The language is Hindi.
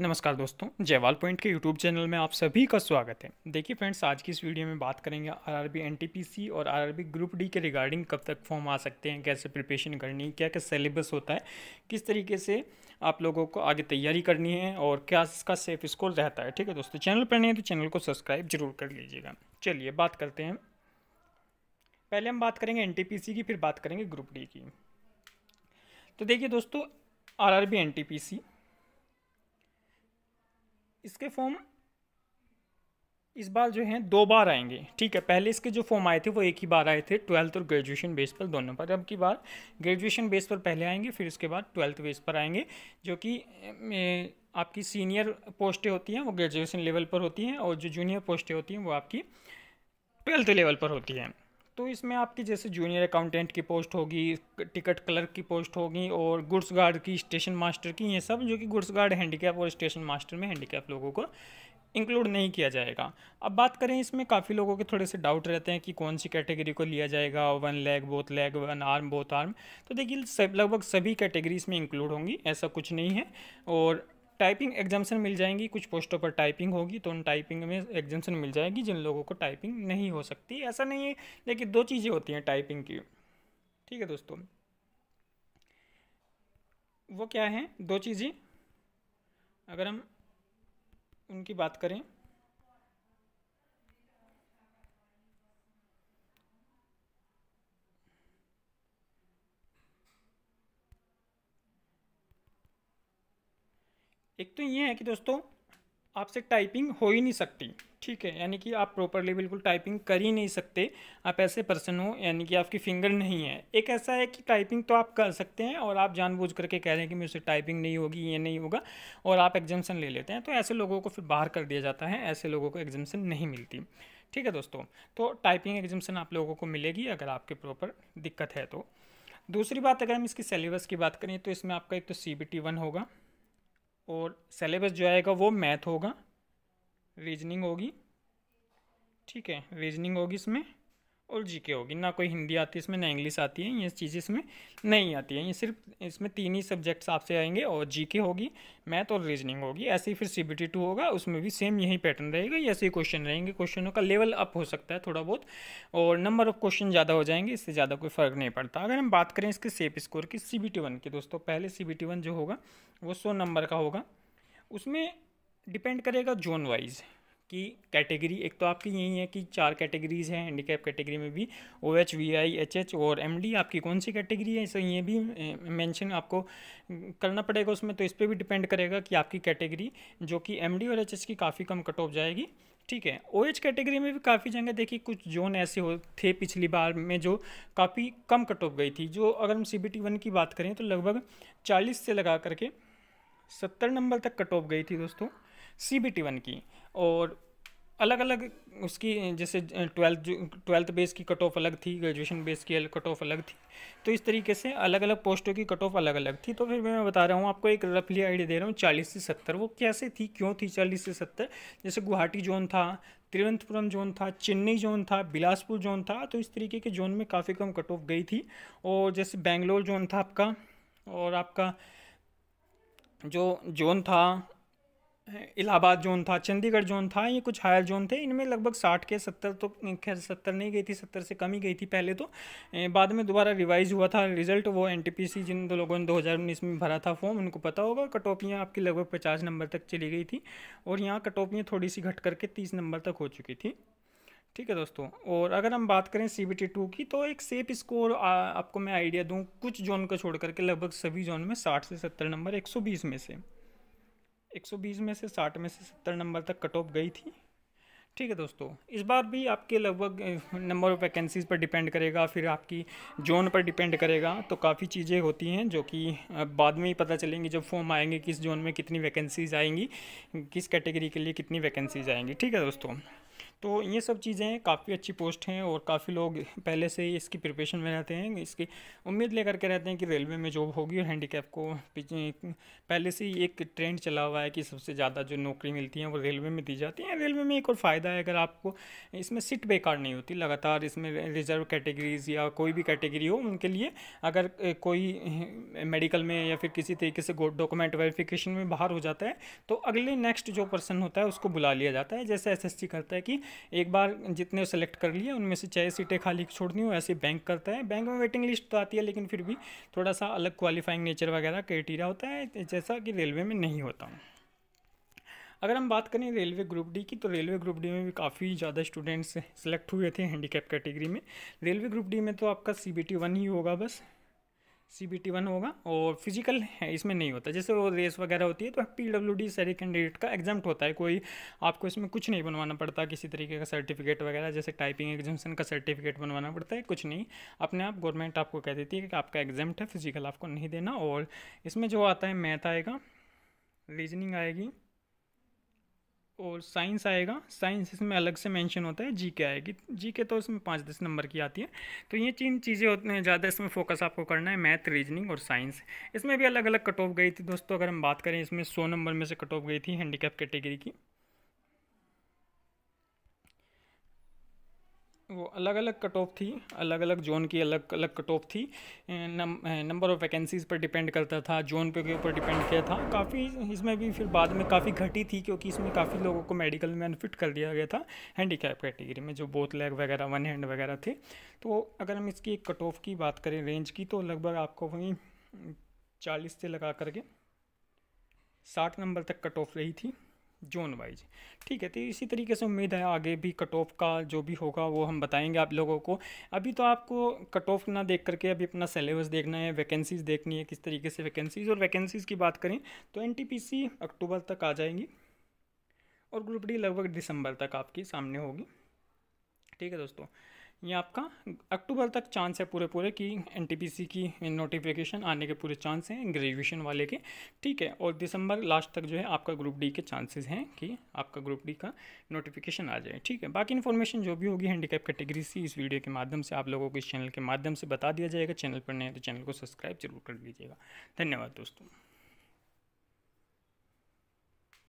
नमस्कार दोस्तों जयवाल पॉइंट के यूट्यूब चैनल में आप सभी का स्वागत है देखिए फ्रेंड्स आज की इस वीडियो में बात करेंगे आरआरबी एनटीपीसी और आरआरबी ग्रुप डी के रिगार्डिंग कब तक फॉर्म आ सकते हैं कैसे प्रिपरेशन करनी है क्या क्या सिलेबस होता है किस तरीके से आप लोगों को आगे तैयारी करनी है और क्या इसका सेफ स्कोर रहता है ठीक है दोस्तों चैनल पर नहीं है तो चैनल को सब्सक्राइब जरूर कर लीजिएगा चलिए बात करते हैं पहले हम बात करेंगे एन की फिर बात करेंगे ग्रुप डी की तो देखिए दोस्तों पी सी इसके फॉर्म इस बार जो है दो बार आएंगे ठीक है पहले इसके जो फॉर्म आए थे वो एक ही बार आए थे ट्वेल्थ और ग्रेजुएशन बेस पर दोनों पर अब की बार ग्रेजुएशन बेस पर पहले आएंगे फिर उसके बाद ट्वेल्थ बेस पर आएंगे जो कि आपकी सीनियर पोस्टें होती हैं वो ग्रेजुएशन लेवल पर होती हैं और जो जूनियर पोस्टें होती हैं वो आपकी ट्वेल्थ लेवल पर होती हैं तो इसमें आपकी जैसे जूनियर अकाउंटेंट की पोस्ट होगी टिकट क्लर्क की पोस्ट होगी और गुड्स गार्ड की स्टेशन मास्टर की ये सब जो कि गुड्स गार्ड हैंडीकैप और स्टेशन मास्टर में हैंडीकैप लोगों को इंक्लूड नहीं किया जाएगा अब बात करें इसमें काफ़ी लोगों के थोड़े से डाउट रहते हैं कि कौन सी कैटेगरी को लिया जाएगा one leg both leg one arm both arm तो देखिए सब लगभग सभी कैटेगरीज में इंक्लूड होंगी ऐसा कुछ नहीं है और टाइपिंग एग्जामेशन मिल जाएंगी कुछ पोस्टों पर टाइपिंग होगी तो उन टाइपिंग में एग्जामेशन मिल जाएगी जिन लोगों को टाइपिंग नहीं हो सकती ऐसा नहीं है लेकिन दो चीज़ें होती हैं टाइपिंग की ठीक है दोस्तों वो क्या है दो चीज़ें अगर हम उनकी बात करें एक तो ये है कि दोस्तों आपसे टाइपिंग हो ही नहीं सकती ठीक है यानी कि आप प्रॉपरली बिल्कुल टाइपिंग कर ही नहीं सकते आप ऐसे पर्सन हो यानी कि आपकी फिंगर नहीं है एक ऐसा है कि टाइपिंग तो आप कर सकते हैं और आप जानबूझ करके कह रहे हैं कि मुझसे टाइपिंग नहीं होगी ये नहीं होगा और आप एग्जामेशन ले लेते हैं तो ऐसे लोगों को फिर बाहर कर दिया जाता है ऐसे लोगों को एग्जामेशन नहीं मिलती ठीक है दोस्तों तो टाइपिंग एग्जामेशन आप लोगों को मिलेगी अगर आपके प्रॉपर दिक्कत है तो दूसरी बात अगर हम इसकी सिलेबस की बात करें तो इसमें आपका एक तो सी बी टी वन होगा और सेलेबस जो आएगा वो मैथ होगा रीजनिंग होगी ठीक है रीजनिंग होगी इसमें और के होगी ना कोई हिंदी आती है इसमें ना इंग्लिश आती है ये चीज़ें इसमें नहीं आती हैं ये सिर्फ इसमें तीन ही सब्जेक्ट्स आपसे आएंगे और जीके होगी मैथ और रीजनिंग होगी ऐसे ही फिर सी बी टी टू होगा उसमें भी सेम यही पैटर्न रहेगा ऐसे ही क्वेश्चन रहेंगे क्वेश्चनों का लेवल अप हो सकता है थोड़ा बहुत और नंबर ऑफ क्वेश्चन ज़्यादा हो जाएंगे इससे ज़्यादा कोई फ़र्क नहीं पड़ता अगर हम बात करें इसके सेप स्कोर की सी बी टी वन की दोस्तों पहले सी बी टी वन जो होगा वो सौ नंबर का होगा उसमें डिपेंड करेगा जोन वाइज की कैटेगरी एक तो आपकी यही है कि चार कैटेगरीज हैं हैंडीकैप कैटेगरी में भी O H V I H H और एम डी आपकी कौन सी कैटेगरी है सो ये भी मेंशन आपको करना पड़ेगा उसमें तो इस पर भी डिपेंड करेगा कि आपकी कैटेगरी जो कि एम डी और एच एच की काफ़ी कम कट ऑफ जाएगी ठीक है ओ एच कैटेगरी में भी काफ़ी जगह देखिए कुछ जोन ऐसे हो थे पिछली बार में जो काफ़ी कम कट ऑफ गई थी जो अगर हम सी बी टी वन की बात करें तो लगभग चालीस से लगा करके सत्तर नंबर तक कट ऑफ गई थी दोस्तों सी बी टी वन की और अलग अलग उसकी जैसे ट्वेल्थ ट्वेल्थ बेस की कट ऑफ अलग थी ग्रेजुएशन बेस की कट ऑफ अलग थी तो इस तरीके से अलग अलग पोस्टों की कट ऑफ अलग अलग थी तो फिर मैं बता रहा हूँ आपको एक रफली आइडिया दे रहा हूँ चालीस से सत्तर वो कैसे थी क्यों थी चालीस से सत्तर जैसे गुवाहाटी जोन था तिरुवनंतपुरम जोन था चेन्नई जोन था बिलासपुर जोन था तो इस तरीके के जोन में काफ़ी कम कट ऑफ गई थी और जैसे बेंगलोर जोन था आपका और आपका जो जोन था इलाहाबाद जोन था चंडीगढ़ जोन था ये कुछ हायर जोन थे इनमें लगभग साठ के सत्तर तो खैर सत्तर नहीं गई थी सत्तर से कम ही गई थी पहले तो बाद में दोबारा रिवाइज हुआ था रिजल्ट वो एन जिन दो लोगों ने उन्नीस में भरा था फॉर्म उनको पता होगा कटोपियाँ आपकी लगभग पचास नंबर तक चली गई थी और यहाँ कटोपियाँ थोड़ी सी घट करके तीस नंबर तक हो चुकी थी ठीक है दोस्तों और अगर हम बात करें सी बी टी टू की तो एक सेफ स्कोर आपको मैं आइडिया दूँ कुछ जोन को छोड़ करके लगभग सभी जोन में साठ से सत्तर नंबर एक सौ बीस में से 120 में से 60 में से 70 नंबर तक कट ऑफ गई थी ठीक है दोस्तों इस बार भी आपके लगभग नंबर ऑफ़ वैकेंसीज़ पर डिपेंड करेगा फिर आपकी जोन पर डिपेंड करेगा तो काफ़ी चीज़ें होती हैं जो कि बाद में ही पता चलेंगी जब फॉर्म आएंगे किस जोन में कितनी वैकेंसीज़ आएंगी किस कैटेगरी के लिए कितनी वैकेंसीज़ आएंगी ठीक है दोस्तों तो ये सब चीज़ें काफ़ी अच्छी पोस्ट हैं और काफ़ी लोग पहले से ही इसकी प्रिपरेशन में रहते हैं इसकी उम्मीद लेकर के रहते हैं कि रेलवे में जॉब होगी और हैंडीकैप को पहले से ही एक ट्रेंड चला हुआ है कि सबसे ज़्यादा जो नौकरी मिलती है वो रेलवे में दी जाती है रेलवे में एक और फ़ायदा है अगर आपको इसमें सीट बेकार नहीं होती लगातार इसमें रिजर्व कैटेगरीज या कोई भी कैटेगरी हो उनके लिए अगर कोई मेडिकल में या फिर किसी तरीके से डॉक्यूमेंट वेरिफिकेशन में बाहर हो जाता है तो अगले नेक्स्ट जो पर्सन होता है उसको बुला लिया जाता है जैसे एस करता है कि एक बार जितने सेलेक्ट कर लिए उनमें से चाहे सीटें खाली छोड़नी हो ऐसे बैंक करता है बैंक में वेटिंग लिस्ट तो आती है लेकिन फिर भी थोड़ा सा अलग क्वालिफाइंग नेचर वगैरह क्राइटेरिया होता है जैसा कि रेलवे में नहीं होता अगर हम बात करें रेलवे ग्रुप डी की तो रेलवे ग्रुप डी में भी काफ़ी ज़्यादा स्टूडेंट्स सेलेक्ट हुए थे हैंडीकैप कैटेगरी में रेलवे ग्रुप डी में तो आपका सी बी टी वन ही होगा बस सी बी टी वन होगा और फिजिकल है इसमें नहीं होता जैसे वो रेस वगैरह होती है तो पी डब्ल्यू डी सारे कैंडिडेट का एग्जाम होता है कोई आपको इसमें कुछ नहीं बनवाना पड़ता किसी तरीके का सर्टिफिकेट वगैरह जैसे टाइपिंग एग्जामेशन का सर्टिफिकेट बनवाना पड़ता है कुछ नहीं अपने आप गवर्नमेंट आपको कह देती है कि आपका एग्जाम है फिजिकल आपको नहीं देना और इसमें जो आता है मैथ आएगा रीजनिंग आएगी और साइंस आएगा साइंस इसमें अलग से मेंशन होता है जी के आएगी जी के तो इसमें पाँच दस नंबर की आती है तो ये तीन चीज़ें होती हैं ज़्यादा इसमें फोकस आपको करना है मैथ रीजनिंग और साइंस इसमें भी अलग अलग कट ऑफ गई थी दोस्तों अगर हम बात करें इसमें सौ नंबर में से कट ऑफ गई थी हैंडीकैप कैटेगरी की वो अलग अलग कट ऑफ थी अलग अलग जोन की अलग अलग कट ऑफ थी नंबर ऑफ़ वैकेंसीज़ पर डिपेंड करता था जोन पे के ऊपर डिपेंड किया था काफ़ी इसमें भी फिर बाद में काफ़ी घटी थी क्योंकि इसमें काफ़ी लोगों को मेडिकल में अनफिट कर दिया गया था हैंडीकैप कैटेगरी में जो बोथ लेग वगैरह वन हैंड वगैरह थे तो अगर हम इसकी कट ऑफ की बात करें रेंज की तो लगभग आपको वहीं चालीस से लगा करके साठ नंबर तक कट ऑफ रही थी जोन वाइज ठीक है तो इसी तरीके से उम्मीद है आगे भी कट ऑफ का जो भी होगा वो हम बताएंगे आप लोगों को अभी तो आपको कट ऑफ ना देख करके अभी अपना सिलेबस देखना है वैकेंसीज़ देखनी है किस तरीके से वैकेंसीज़ और वैकेंसीज़ की बात करें तो एन अक्टूबर तक आ जाएंगी और ग्रुप डी लगभग दिसंबर तक आपके सामने होगी ठीक है दोस्तों ये आपका अक्टूबर तक चांस है पूरे पूरे कि एन की नोटिफिकेशन आने के पूरे चांस हैं ग्रेजुएशन वाले के ठीक है और दिसंबर लास्ट तक जो है आपका ग्रुप डी के चांसेस हैं कि आपका ग्रुप डी का नोटिफिकेशन आ जाए ठीक है बाकी इन्फॉर्मेशन जो भी होगी हैंडीकैप कैटेगरी से इस वीडियो के माध्यम से आप लोगों को इस चैनल के माध्यम से बता दिया जाएगा चैनल पर नहीं तो चैनल को सब्सक्राइब जरूर कर लीजिएगा धन्यवाद दोस्तों